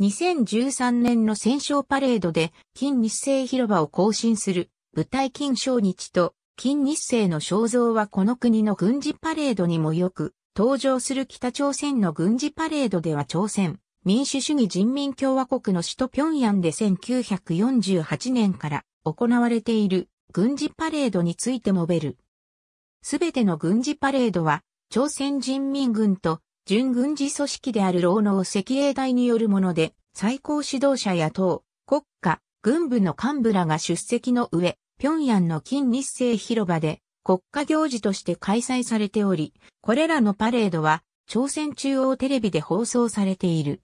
2013年の戦勝パレードで金日成広場を更新する舞台金賞日と金日成の肖像はこの国の軍事パレードにもよく登場する北朝鮮の軍事パレードでは朝鮮民主主義人民共和国の首都平壌で1948年から行われている軍事パレードについて述べる。すべての軍事パレードは朝鮮人民軍と準軍事組織である労農赤衛隊によるもので、最高指導者や党、国家、軍部の幹部らが出席の上、平壌の金日成広場で国家行事として開催されており、これらのパレードは朝鮮中央テレビで放送されている。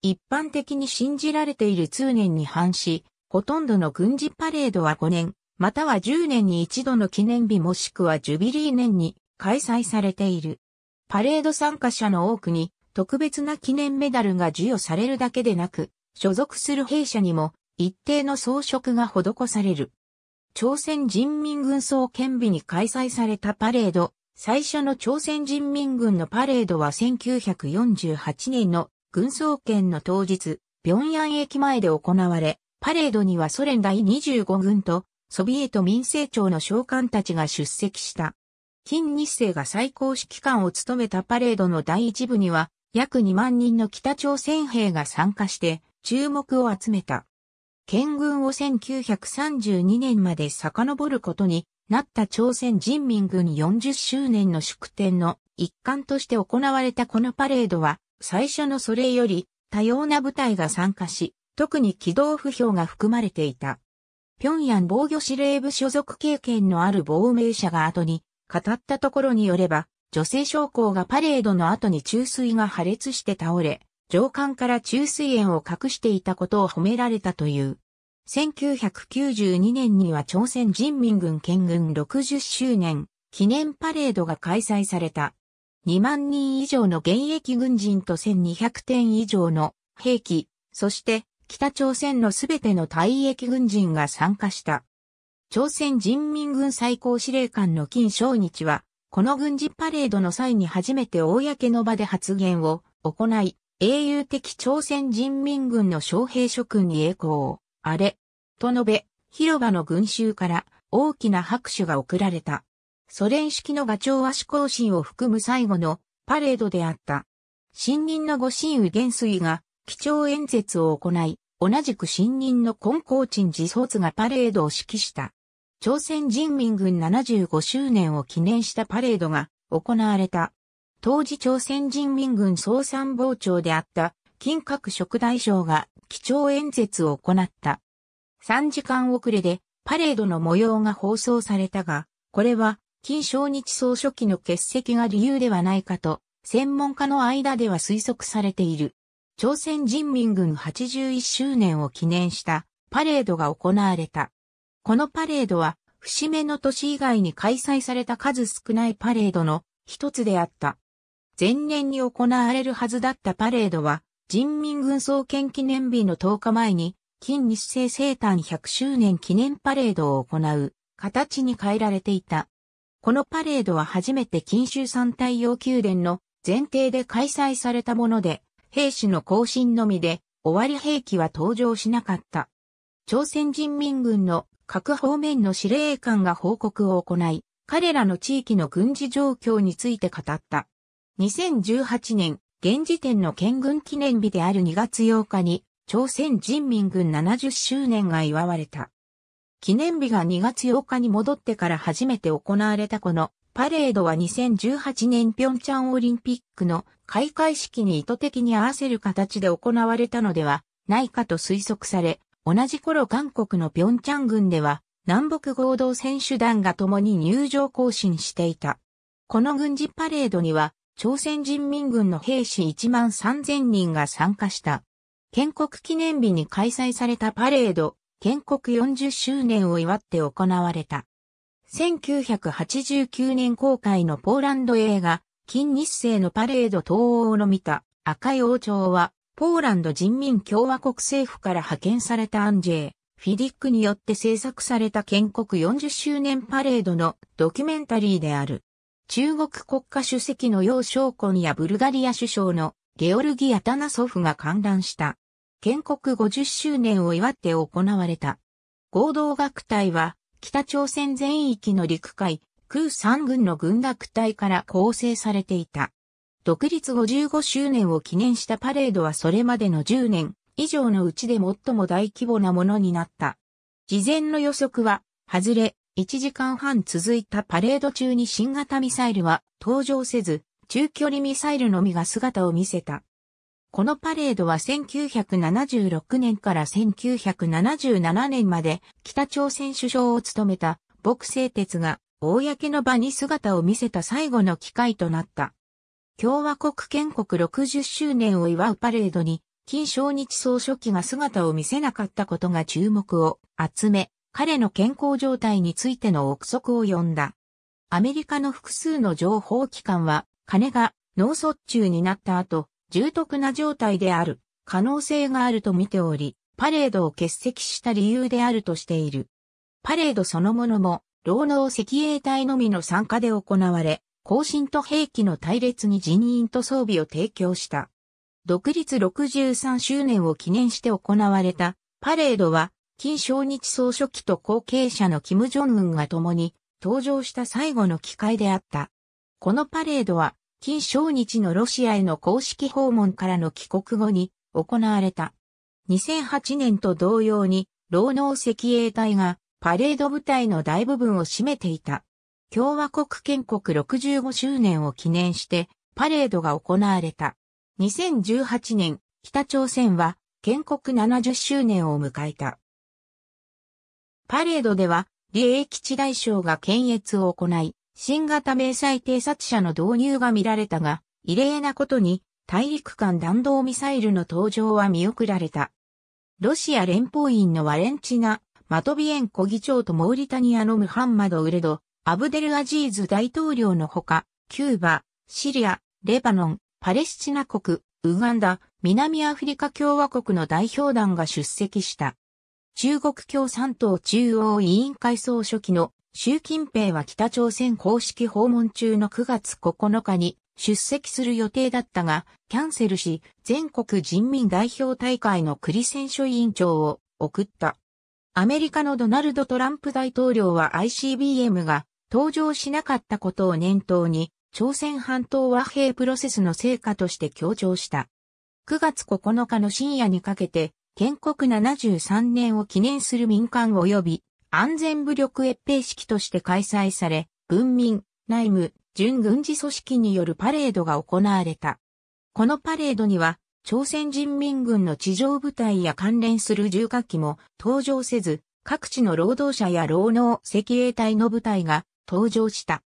一般的に信じられている通年に反し、ほとんどの軍事パレードは5年、または10年に一度の記念日もしくはジュビリー年に開催されている。パレード参加者の多くに特別な記念メダルが授与されるだけでなく、所属する兵舎にも一定の装飾が施される。朝鮮人民軍総建備に開催されたパレード、最初の朝鮮人民軍のパレードは1948年の軍総研の当日、平壌駅前で行われ、パレードにはソ連第25軍とソビエト民政庁の将官たちが出席した。金日成が最高指揮官を務めたパレードの第一部には、約2万人の北朝鮮兵が参加して注目を集めた。県軍を1932年まで遡ることになった朝鮮人民軍40周年の祝典の一環として行われたこのパレードは、最初のそれより多様な部隊が参加し、特に機動不評が含まれていた。平壌防御司令部所属経験のある亡命者が後に語ったところによれば、女性将校がパレードの後に注水が破裂して倒れ、上官から注水炎を隠していたことを褒められたという。1992年には朝鮮人民軍県軍60周年記念パレードが開催された。2万人以上の現役軍人と1200点以上の兵器、そして北朝鮮のすべての退役軍人が参加した。朝鮮人民軍最高司令官の金正日は、この軍事パレードの際に初めて公の場で発言を行い、英雄的朝鮮人民軍の将兵諸君に栄光を、あれ、と述べ、広場の群衆から大きな拍手が送られた。ソ連式のガチョウ和紙行進を含む最後のパレードであった。新任の御神雨元帥が基調演説を行い、同じく新任の根高鎮自卒がパレードを指揮した。朝鮮人民軍75周年を記念したパレードが行われた。当時朝鮮人民軍総参謀長であった金閣職大将が基調演説を行った。3時間遅れでパレードの模様が放送されたが、これは金正日総書記の欠席が理由ではないかと、専門家の間では推測されている。朝鮮人民軍81周年を記念したパレードが行われた。このパレードは、節目の年以外に開催された数少ないパレードの一つであった。前年に行われるはずだったパレードは、人民軍創建記念日の10日前に、近日清生誕100周年記念パレードを行う形に変えられていた。このパレードは初めて近州三太陽宮殿の前提で開催されたもので、兵士の行進のみで、終わり兵器は登場しなかった。朝鮮人民軍の各方面の司令官が報告を行い、彼らの地域の軍事状況について語った。2018年、現時点の県軍記念日である2月8日に、朝鮮人民軍70周年が祝われた。記念日が2月8日に戻ってから初めて行われたこのパレードは2018年平昌オリンピックの開会式に意図的に合わせる形で行われたのではないかと推測され、同じ頃韓国の平昌郡では南北合同選手団が共に入場行進していた。この軍事パレードには朝鮮人民軍の兵士1万3000人が参加した。建国記念日に開催されたパレード、建国40周年を祝って行われた。1989年公開のポーランド映画、金日成のパレード東欧の見た赤い王朝はポーランド人民共和国政府から派遣されたアンジェイ・フィディックによって制作された建国40周年パレードのドキュメンタリーである。中国国家主席の楊将根やブルガリア首相のゲオルギア・タナソフが観覧した。建国50周年を祝って行われた。合同学隊は北朝鮮全域の陸海、空三軍の軍学隊から構成されていた。独立55周年を記念したパレードはそれまでの10年以上のうちで最も大規模なものになった。事前の予測は、外れ、1時間半続いたパレード中に新型ミサイルは登場せず、中距離ミサイルのみが姿を見せた。このパレードは1976年から1977年まで北朝鮮首相を務めた北西鉄が公の場に姿を見せた最後の機会となった。共和国建国60周年を祝うパレードに、金正日総書記が姿を見せなかったことが注目を集め、彼の健康状態についての憶測を呼んだ。アメリカの複数の情報機関は、金が脳卒中になった後、重篤な状態である可能性があると見ており、パレードを欠席した理由であるとしている。パレードそのものも、労農赤衛隊のみの参加で行われ、後進と兵器の隊列に人員と装備を提供した。独立63周年を記念して行われたパレードは、金正日総書記と後継者の金正恩が共に登場した最後の機会であった。このパレードは、金正日のロシアへの公式訪問からの帰国後に行われた。2008年と同様に、労農赤衛隊がパレード部隊の大部分を占めていた。共和国建国65周年を記念してパレードが行われた。2018年、北朝鮮は建国70周年を迎えた。パレードでは、李英吉大将が検閲を行い、新型迷彩偵察車の導入が見られたが、異例なことに大陸間弾道ミサイルの登場は見送られた。ロシア連邦院のワレンチナ・マトビエンコ議長とモーリタニアのムハンマド・ウレドアブデルアジーズ大統領のほか、キューバ、シリア、レバノン、パレスチナ国、ウガンダ、南アフリカ共和国の代表団が出席した。中国共産党中央委員会総書記の習近平は北朝鮮公式訪問中の9月9日に出席する予定だったが、キャンセルし、全国人民代表大会の栗ン書委員長を送った。アメリカのドナルド・トランプ大統領は ICBM が登場しなかったことを念頭に、朝鮮半島和平プロセスの成果として強調した。9月9日の深夜にかけて、建国73年を記念する民間及び安全武力閲兵式として開催され、軍民、内務、準軍事組織によるパレードが行われた。このパレードには、朝鮮人民軍の地上部隊や関連する重火器も登場せず、各地の労働者や労農赤衛隊の部隊が登場した。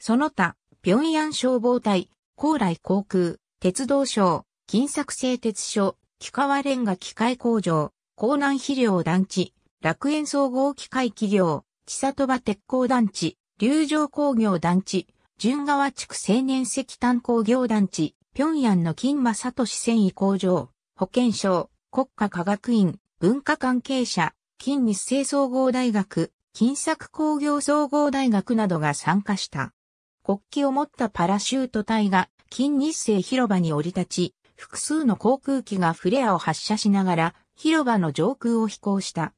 その他、平壌消防隊、高麗航空、鉄道省、金作製鉄所、木川レンガ機械工場、江南肥料団地、楽園総合機械企業、千里場鉄鋼団地、竜城工業団地、純川地区青年石炭工業団地、平壌の金都市繊維工場、保健省、国家科学院、文化関係者、金日清総合大学、金作工業総合大学などが参加した。国旗を持ったパラシュート隊が金日成広場に降り立ち、複数の航空機がフレアを発射しながら広場の上空を飛行した。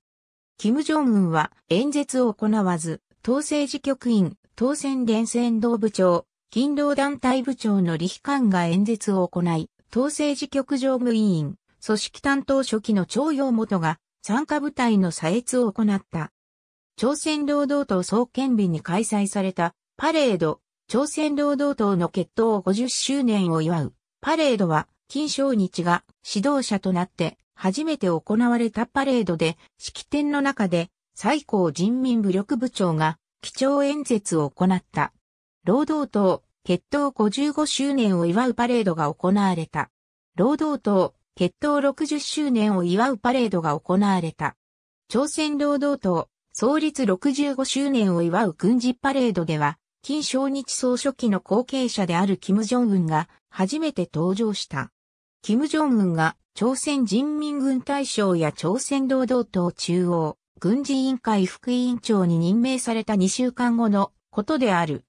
金正恩は演説を行わず、統制治局員、当選連戦道部長、勤労団体部長の李飛官が演説を行い、統制治局常務委員、組織担当書記の徴用元が参加部隊の査閲を行った。朝鮮労働党創建日に開催されたパレード、朝鮮労働党の決闘50周年を祝うパレードは、金正日が指導者となって初めて行われたパレードで、式典の中で最高人民武力部長が基調演説を行った。労働党決闘55周年を祝うパレードが行われた。労働党決闘60周年を祝うパレードが行われた。朝鮮労働党創立65周年を祝う軍事パレードでは、金正日総書記の後継者である金正恩が初めて登場した。金正恩が朝鮮人民軍大将や朝鮮労働党中央軍事委員会副委員長に任命された2週間後のことである。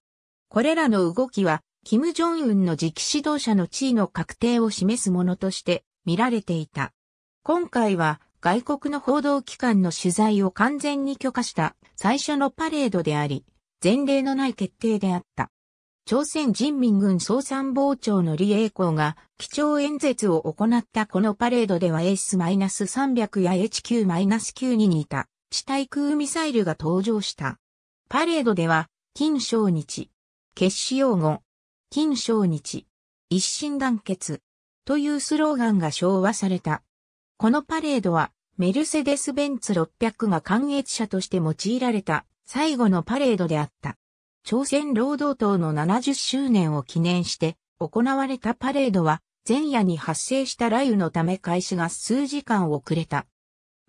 これらの動きは、金正恩の次期指導者の地位の確定を示すものとして見られていた。今回は外国の報道機関の取材を完全に許可した最初のパレードであり、前例のない決定であった。朝鮮人民軍総参謀長の李栄光が基調演説を行ったこのパレードでは s 3 0 0や HQ-92 にいた地対空ミサイルが登場した。パレードでは、金正日、決死用語、金正日、一心団結というスローガンが昭和された。このパレードはメルセデス・ベンツ600が関越車として用いられた最後のパレードであった。朝鮮労働党の70周年を記念して行われたパレードは前夜に発生した雷雨のため開始が数時間遅れた。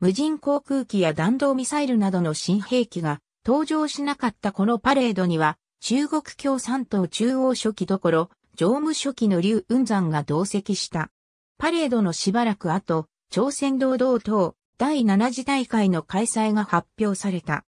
無人航空機や弾道ミサイルなどの新兵器が登場しなかったこのパレードには中国共産党中央書記どころ常務書記の劉雲山が同席した。パレードのしばらく後、朝鮮労働党第7次大会の開催が発表された。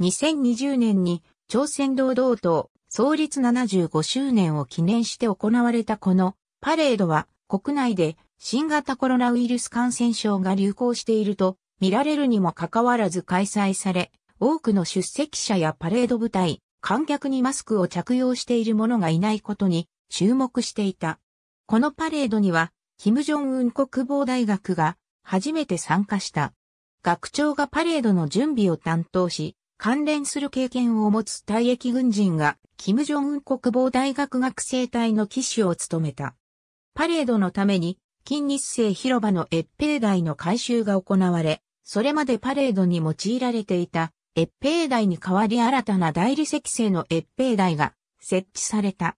2020年に朝鮮労働党創立75周年を記念して行われたこのパレードは国内で新型コロナウイルス感染症が流行していると見られるにもかかわらず開催され、多くの出席者やパレード部隊、観客にマスクを着用している者がいないことに注目していた。このパレードには金正恩国防大学が初めて参加した。学長がパレードの準備を担当し、関連する経験を持つ退役軍人が、金正恩国防大学学生隊の騎手を務めた。パレードのために、近日生広場の越平台の改修が行われ、それまでパレードに用いられていた越平台に代わり新たな大理石製の越平台が設置された。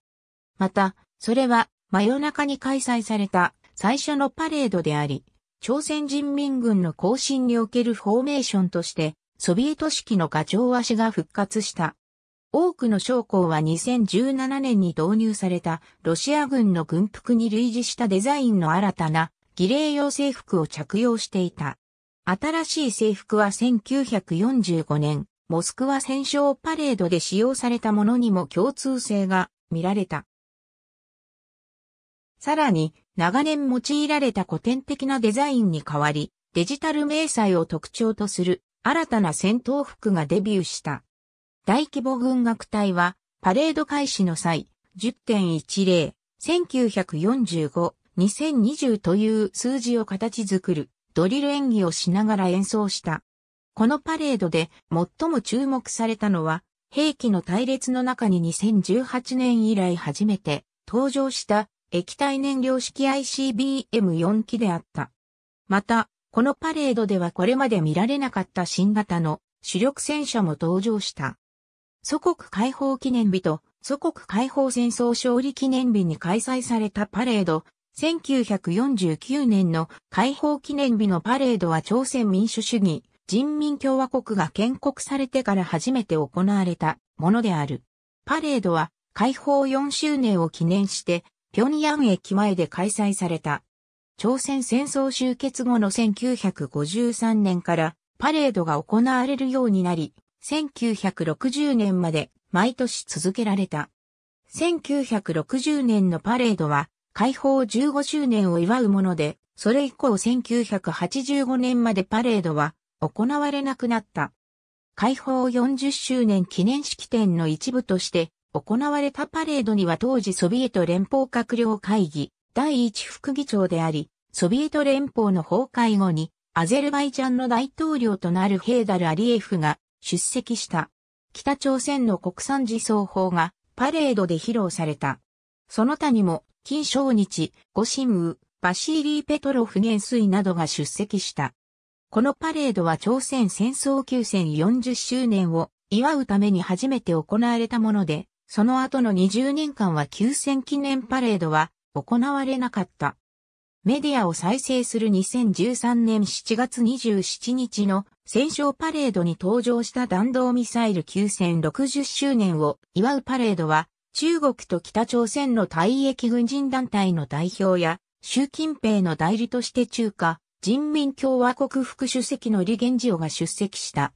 また、それは真夜中に開催された最初のパレードであり、朝鮮人民軍の行進におけるフォーメーションとして、ソビエト式のガチョウ足が復活した。多くの将校は2017年に導入されたロシア軍の軍服に類似したデザインの新たな儀礼用制服を着用していた。新しい制服は1945年、モスクワ戦勝パレードで使用されたものにも共通性が見られた。さらに、長年用いられた古典的なデザインに変わり、デジタル迷彩を特徴とする新たな戦闘服がデビューした。大規模軍楽隊は、パレード開始の際、10.10、1945、2020という数字を形作るドリル演技をしながら演奏した。このパレードで最も注目されたのは、兵器の隊列の中に2018年以来初めて登場した液体燃料式 ICBM4 機であった。また、このパレードではこれまで見られなかった新型の主力戦車も登場した。祖国解放記念日と祖国解放戦争勝利記念日に開催されたパレード、1949年の解放記念日のパレードは朝鮮民主主義人民共和国が建国されてから初めて行われたものである。パレードは解放4周年を記念して平壌駅前で開催された。朝鮮戦争終結後の1953年からパレードが行われるようになり、1960年まで毎年続けられた。1960年のパレードは解放15周年を祝うもので、それ以降1985年までパレードは行われなくなった。解放40周年記念式典の一部として行われたパレードには当時ソビエト連邦閣僚会議第一副議長であり、ソビエト連邦の崩壊後にアゼルバイジャンの大統領となるヘーダル・アリエフが出席した。北朝鮮の国産自走法がパレードで披露された。その他にも、金正日、ゴシンウ、バシーリー・ペトロフ元帥などが出席した。このパレードは朝鮮戦争休戦40周年を祝うために初めて行われたもので、その後の20年間は休戦記念パレードは行われなかった。メディアを再生する2013年7月27日の戦勝パレードに登場した弾道ミサイル休戦6 0周年を祝うパレードは中国と北朝鮮の退役軍人団体の代表や習近平の代理として中華人民共和国副主席の李源氏が出席した。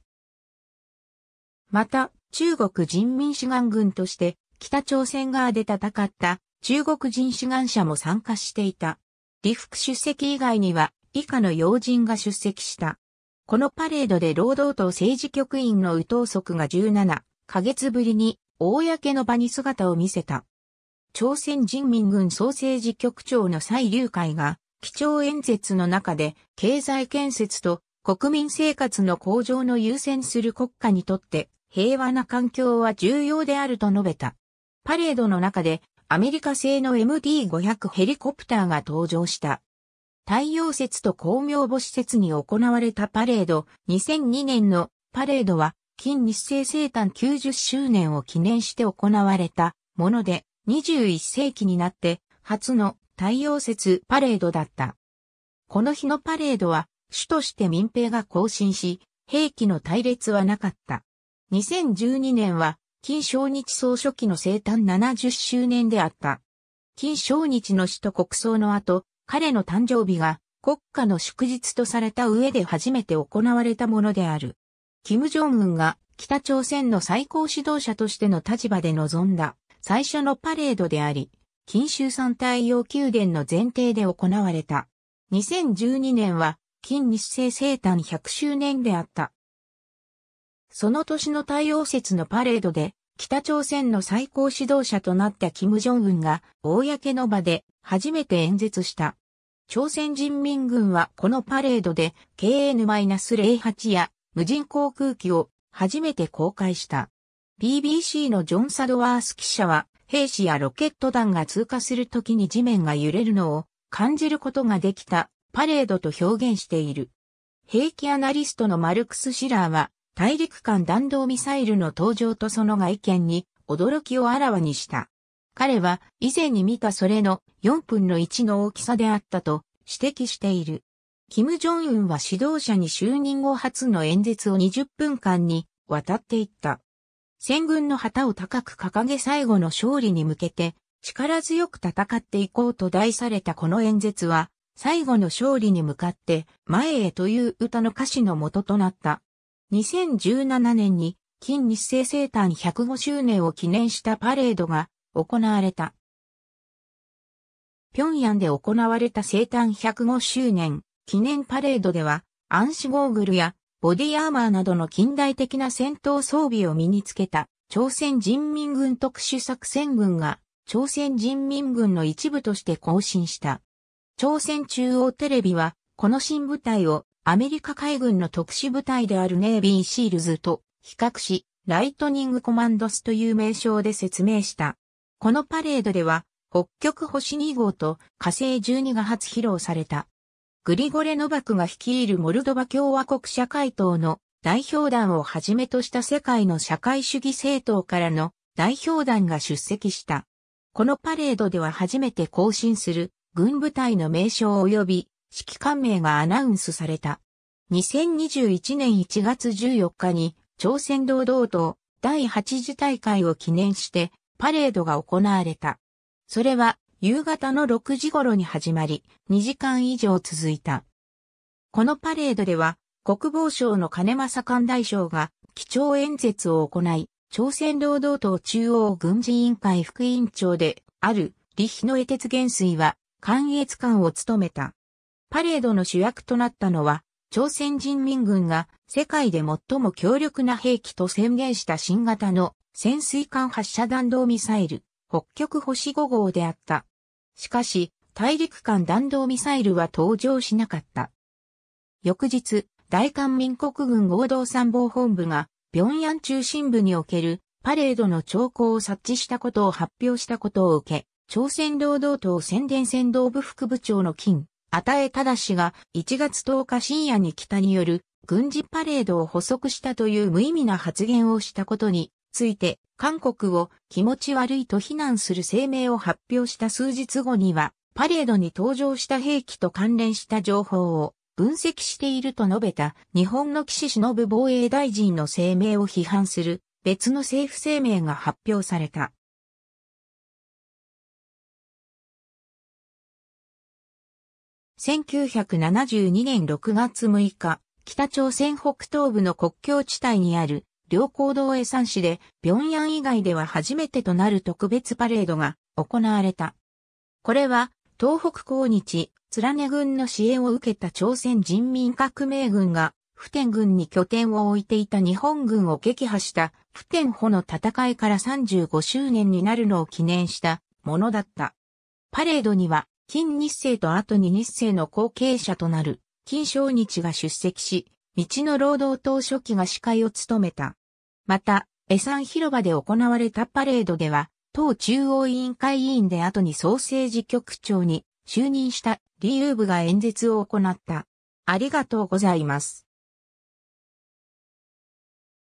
また、中国人民志願軍として北朝鮮側で戦った中国人志願者も参加していた。李副出席以外には以下の要人が出席した。このパレードで労働党政治局員の宇藤則が17ヶ月ぶりに公の場に姿を見せた。朝鮮人民軍総政治局長の蔡竜海が基調演説の中で経済建設と国民生活の向上の優先する国家にとって平和な環境は重要であると述べた。パレードの中でアメリカ製の MD-500 ヘリコプターが登場した。太陽節と光明母施設に行われたパレード、2002年のパレードは、近日清生誕90周年を記念して行われたもので、21世紀になって初の太陽節パレードだった。この日のパレードは、主として民兵が行進し、兵器の隊列はなかった。2012年は、金正日総書記の生誕70周年であった。金正日の死と国葬の後、彼の誕生日が国家の祝日とされた上で初めて行われたものである。金正恩が北朝鮮の最高指導者としての立場で臨んだ最初のパレードであり、金州山太陽宮殿の前提で行われた。2012年は金日成生誕100周年であった。その年の太陽節のパレードで、北朝鮮の最高指導者となった金正恩が、公の場で初めて演説した。朝鮮人民軍はこのパレードで KN-08 や無人航空機を初めて公開した。BBC のジョン・サドワース記者は、兵士やロケット弾が通過するときに地面が揺れるのを感じることができたパレードと表現している。兵器アナリストのマルクス・シラーは、大陸間弾道ミサイルの登場とその外見に驚きをあらわにした。彼は以前に見たそれの4分の1の大きさであったと指摘している。キム・ジョンウンは指導者に就任後初の演説を20分間に渡っていった。戦軍の旗を高く掲げ最後の勝利に向けて力強く戦っていこうと題されたこの演説は最後の勝利に向かって前へという歌の歌詞の元となった。2017年に金日成生誕105周年を記念したパレードが行われた。平壌で行われた生誕105周年記念パレードでは暗視ゴーグルやボディアーマーなどの近代的な戦闘装備を身につけた朝鮮人民軍特殊作戦軍が朝鮮人民軍の一部として更新した。朝鮮中央テレビはこの新部隊をアメリカ海軍の特殊部隊であるネイビーシールズと比較し、ライトニングコマンドスという名称で説明した。このパレードでは、北極星2号と火星12が初披露された。グリゴレノバクが率いるモルドバ共和国社会党の代表団をはじめとした世界の社会主義政党からの代表団が出席した。このパレードでは初めて更新する軍部隊の名称及び指揮官名がアナウンスされた。2021年1月14日に朝鮮労働党第8次大会を記念してパレードが行われた。それは夕方の6時頃に始まり2時間以上続いた。このパレードでは国防省の金正官大将が基調演説を行い、朝鮮労働党中央軍事委員会副委員長である李ヒノ江鉄元帥は官越官を務めた。パレードの主役となったのは、朝鮮人民軍が世界で最も強力な兵器と宣言した新型の潜水艦発射弾道ミサイル、北極星5号であった。しかし、大陸間弾道ミサイルは登場しなかった。翌日、大韓民国軍合同参謀本部が、平壌中心部におけるパレードの兆候を察知したことを発表したことを受け、朝鮮労働党宣伝先導部副部長の金与えただしが1月10日深夜に北による軍事パレードを補足したという無意味な発言をしたことについて、韓国を気持ち悪いと非難する声明を発表した数日後には、パレードに登場した兵器と関連した情報を分析していると述べた日本の岸忍防衛大臣の声明を批判する別の政府声明が発表された。1972年6月6日、北朝鮮北東部の国境地帯にある両行動へ山市で、平壌以外では初めてとなる特別パレードが行われた。これは、東北抗日、連根軍の支援を受けた朝鮮人民革命軍が、普天軍に拠点を置いていた日本軍を撃破した普天保の戦いから35周年になるのを記念したものだった。パレードには金日成と後に日成の後継者となる、金正日が出席し、道の労働党書記が司会を務めた。また、江山広場で行われたパレードでは、党中央委員会委員で後に総政治局長に就任した理由部が演説を行った。ありがとうございます。